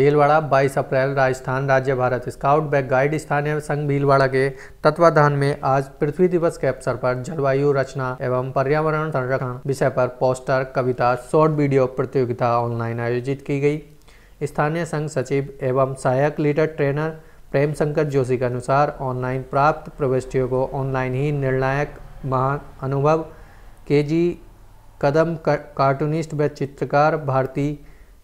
भीलवाड़ा 22 अप्रैल राजस्थान राज्य Bharat scout back guide स्थानीय संघ भीलवाड़ा के तत्वाधान में आज पृथ्वी दिवस के अवसर पर जलवायु रचना एवं पर्यावरण संरक्षण विषय पर पोस्टर कविता शॉर्ट वीडियो प्रतियोगिता ऑनलाइन आयोजित की गई स्थानीय संघ सचिव एवं सहायक लीडर ट्रेनर प्रेम शंकर जोशी के अनुसार ऑनलाइन प्राप्त प्रविष्टियों को ऑनलाइन ही निर्णायक महान अनुभव के जी कदम कार्टूनिस्ट व चित्रकार भारती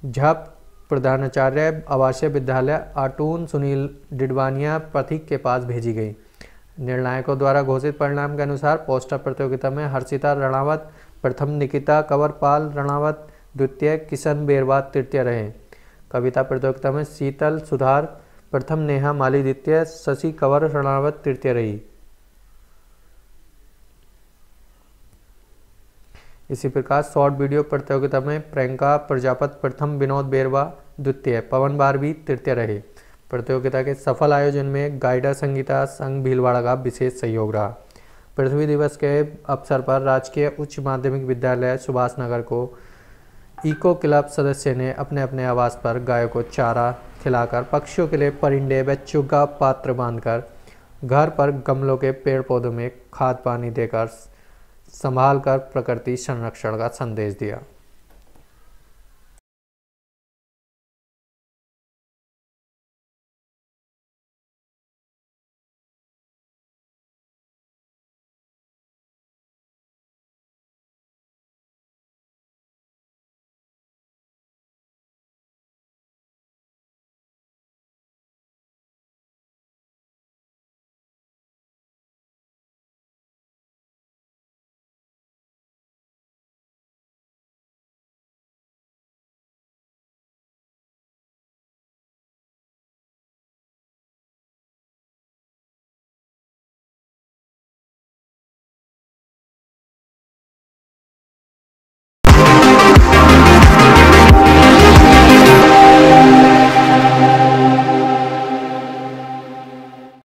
झप प्रधानाचार्य आवासीय विद्यालय आटून सुनील डिडवानिया पथिक के पास भेजी गई निर्णायकों द्वारा घोषित परिणाम के अनुसार पोस्टर प्रतियोगिता में हर्षिता रणावत प्रथम निकिता कंवरपाल रणावत द्वितीय किशन बेरवाद तृतीय रहे कविता प्रतियोगिता में शीतल सुधार प्रथम नेहा माली द्वितीय शशि कंवर रणावत तृतीय रही इसी प्रकार शॉर्ट वीडियो प्रतियोगिता में प्रियंका प्रजापत प्रथम विनोद बेरवा द्वितीय पवन भी तृतीय रहे प्रतियोगिता के सफल आयोजन में गाइडा संगीता संघ भीलवाड़ा का विशेष सहयोग रहा पृथ्वी दिवस के अवसर पर राजकीय उच्च माध्यमिक विद्यालय सुभाष नगर को इको क्लब सदस्य ने अपने अपने आवास पर गायों को चारा खिलाकर पक्षियों के लिए परिंडे व चुग्गा पात्र बांधकर घर पर गमलों के पेड़ पौधों में खाद पानी देकर संभाल कर प्रकृति संरक्षण का संदेश दिया